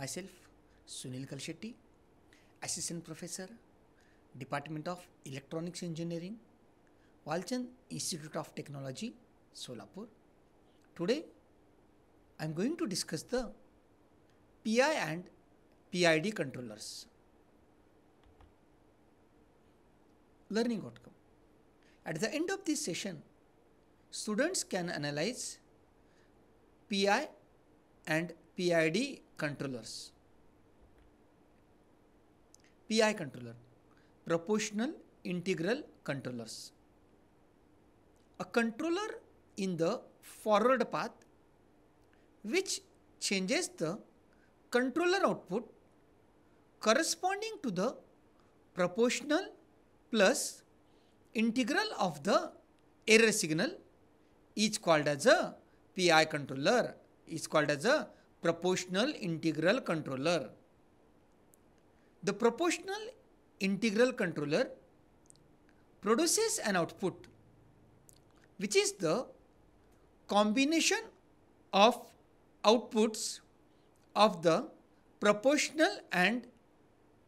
Myself, Sunil Kalshetty, Assistant Professor, Department of Electronics Engineering, Walchand Institute of Technology, Solapur. Today, I am going to discuss the PI and PID controllers. Learning outcome. At the end of this session, students can analyze PI and PID controllers. PI controller, proportional integral controllers. A controller in the forward path which changes the controller output corresponding to the proportional plus integral of the error signal is called as a PI controller is called as a proportional integral controller. The proportional integral controller produces an output which is the combination of outputs of the proportional and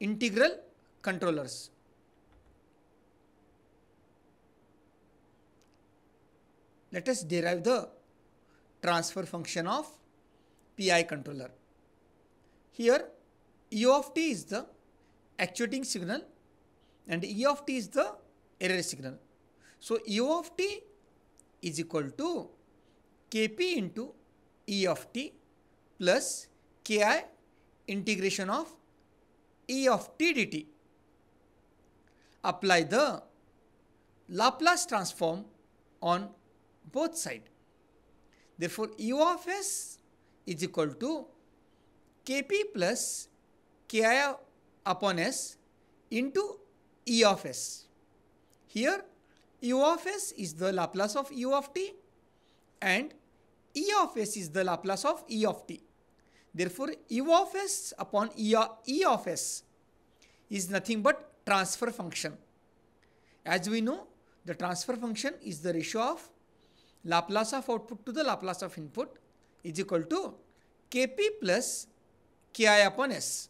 integral controllers. Let us derive the transfer function of PI controller. Here E of t is the actuating signal and E of t is the error signal. So E of t is equal to Kp into E of t plus Ki integration of E of t dt. Apply the Laplace transform on both side. Therefore, U of S is equal to Kp plus Ki upon S into E of S. Here U of S is the Laplace of U of t and E of S is the Laplace of E of t. Therefore, U of S upon E of S is nothing but transfer function. As we know, the transfer function is the ratio of Laplace of output to the Laplace of input is equal to Kp plus Ki upon S.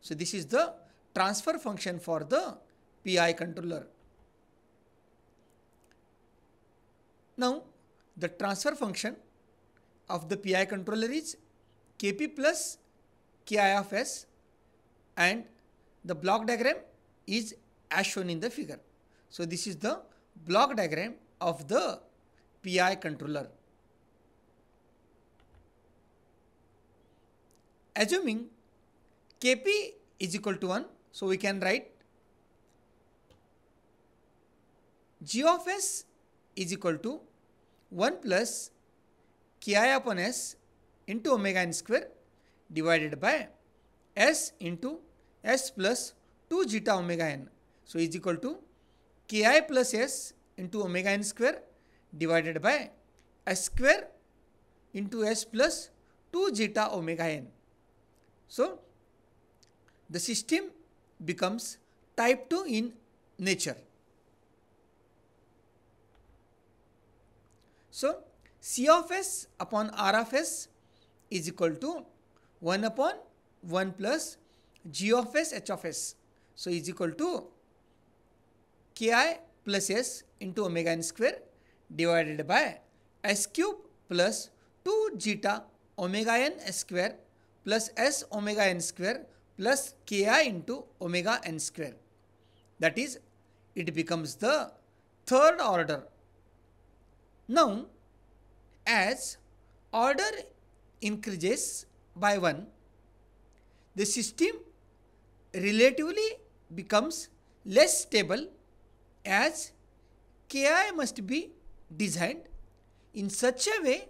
So this is the transfer function for the PI controller. Now the transfer function of the PI controller is Kp plus Ki of S and the block diagram is as shown in the figure. So this is the block diagram of the PI controller. assuming kp is equal to 1 so we can write g of s is equal to 1 plus ki upon s into omega n square divided by s into s plus 2 zeta omega n so is equal to ki plus s into omega n square divided by s square into s plus 2 zeta omega n So, the system becomes type 2 in nature. So, C of S upon R of S is equal to 1 upon 1 plus G of S H of S. So, is equal to Ki plus S into omega n square divided by S cube plus 2 zeta omega n square plus s omega n square plus ki into omega n square. That is, it becomes the third order. Now, as order increases by 1, the system relatively becomes less stable as Ki must be designed in such a way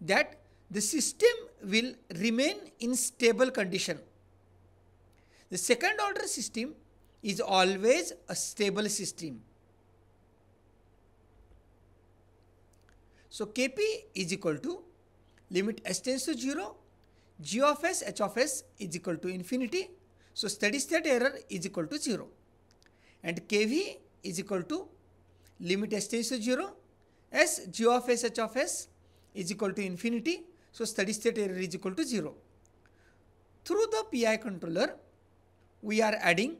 that the system will remain in stable condition. The second order system is always a stable system. So Kp is equal to limit s tends to 0, g of s h of s is equal to infinity. So steady state error is equal to 0. And Kv is equal to limit s tends to 0, s g of s h of s is equal to infinity. So steady state error is equal to 0. Through the PI controller, we are adding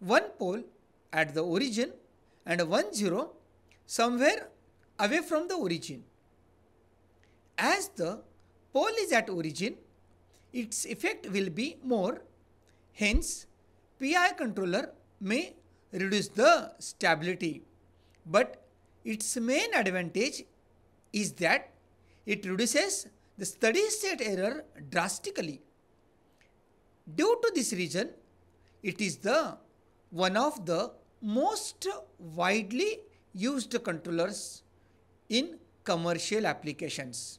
one pole at the origin and one zero somewhere away from the origin. As the pole is at origin, its effect will be more. Hence, PI controller may reduce the stability. But its main advantage is that it reduces the steady state error drastically. Due to this reason, it is the one of the most widely used controllers in commercial applications.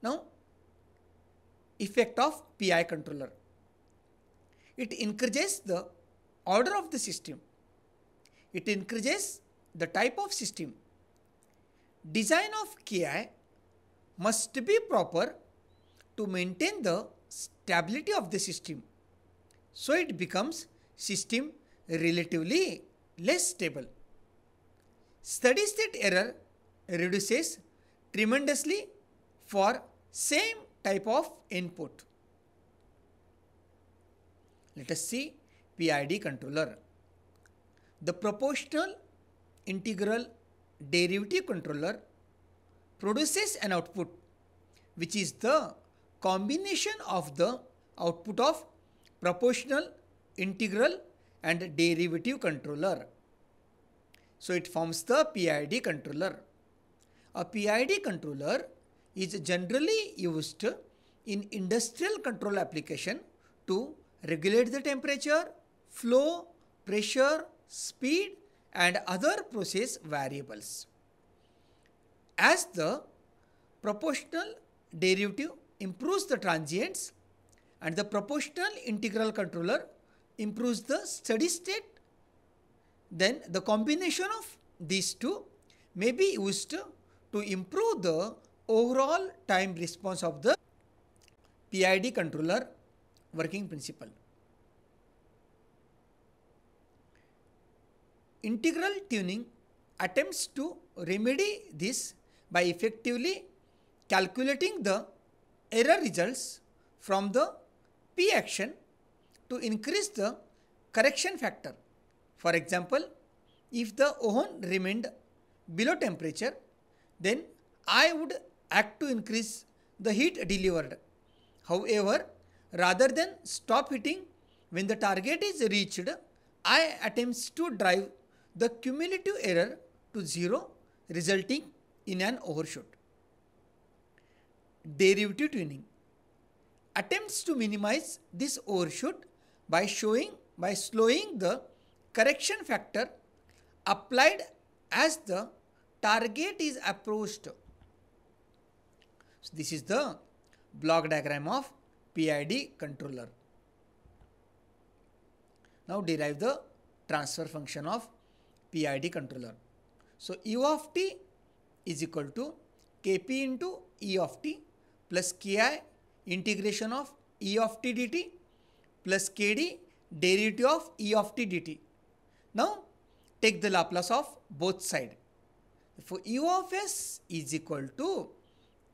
Now, effect of PI controller. It increases the order of the system. It increases the type of system Design of KI must be proper to maintain the stability of the system. So it becomes system relatively less stable. Steady state error reduces tremendously for same type of input. Let us see PID controller. The proportional integral derivative controller produces an output which is the combination of the output of proportional, integral and derivative controller. So it forms the PID controller. A PID controller is generally used in industrial control application to regulate the temperature, flow, pressure, speed and other process variables. As the proportional derivative improves the transients and the proportional integral controller improves the steady state, then the combination of these two may be used to improve the overall time response of the PID controller working principle. Integral tuning attempts to remedy this by effectively calculating the error results from the P action to increase the correction factor. For example, if the oven remained below temperature, then I would act to increase the heat delivered. However, rather than stop heating when the target is reached, I attempts to drive the cumulative error to 0 resulting in an overshoot. Derivative tuning attempts to minimize this overshoot by showing by slowing the correction factor applied as the target is approached. So this is the block diagram of PID controller. Now derive the transfer function of PID controller. So U of t is equal to Kp into E of t plus Ki integration of E of t dt plus Kd derivative of E of t dt. Now take the Laplace of both side. For U of s is equal to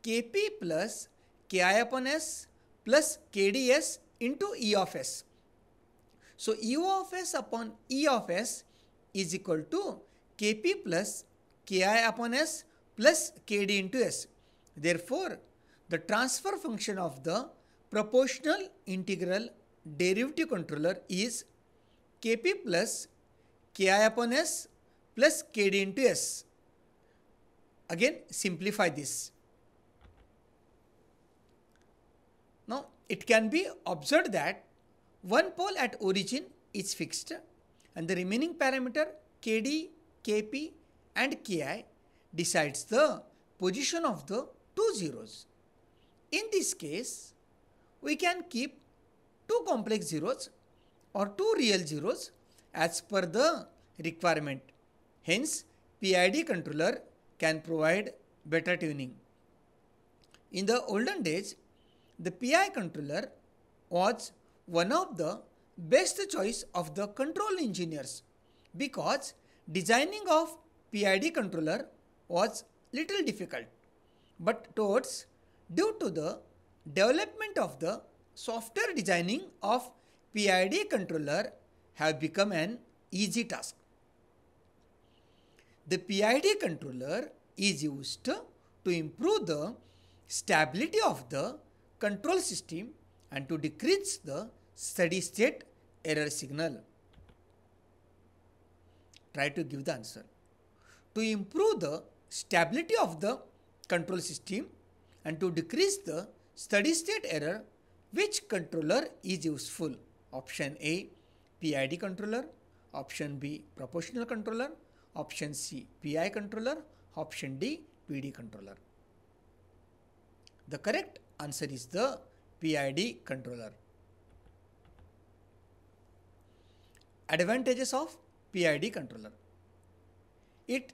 Kp plus Ki upon s plus Kds into E of s. So U of s upon E of s is equal to Kp plus Ki upon S plus Kd into S. Therefore, the transfer function of the proportional integral derivative controller is Kp plus Ki upon S plus Kd into S. Again, simplify this. Now, it can be observed that one pole at origin is fixed and the remaining parameter KD, KP and KI decides the position of the two zeros. In this case, we can keep two complex zeros or two real zeros as per the requirement. Hence, PID controller can provide better tuning. In the olden days, the PI controller was one of the best choice of the control engineers because designing of PID controller was little difficult. But towards due to the development of the software designing of PID controller have become an easy task. The PID controller is used to improve the stability of the control system and to decrease the steady state error signal. Try to give the answer. To improve the stability of the control system and to decrease the steady state error, which controller is useful? Option A, PID controller. Option B, proportional controller. Option C, PI controller. Option D, PD controller. The correct answer is the PID controller. Advantages of PID controller. It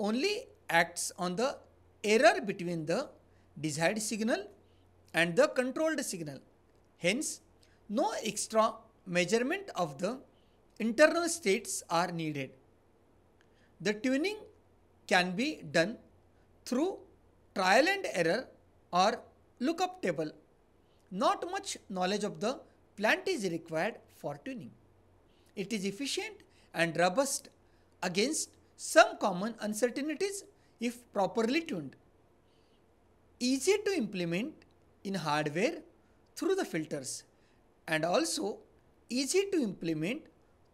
only acts on the error between the desired signal and the controlled signal. Hence, no extra measurement of the internal states are needed. The tuning can be done through trial and error or lookup table. Not much knowledge of the plant is required for tuning. It is efficient and robust against some common uncertainties if properly tuned. Easy to implement in hardware through the filters and also easy to implement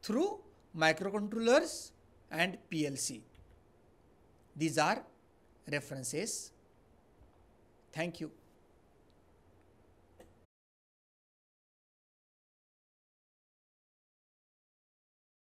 through microcontrollers and PLC. These are references. Thank you.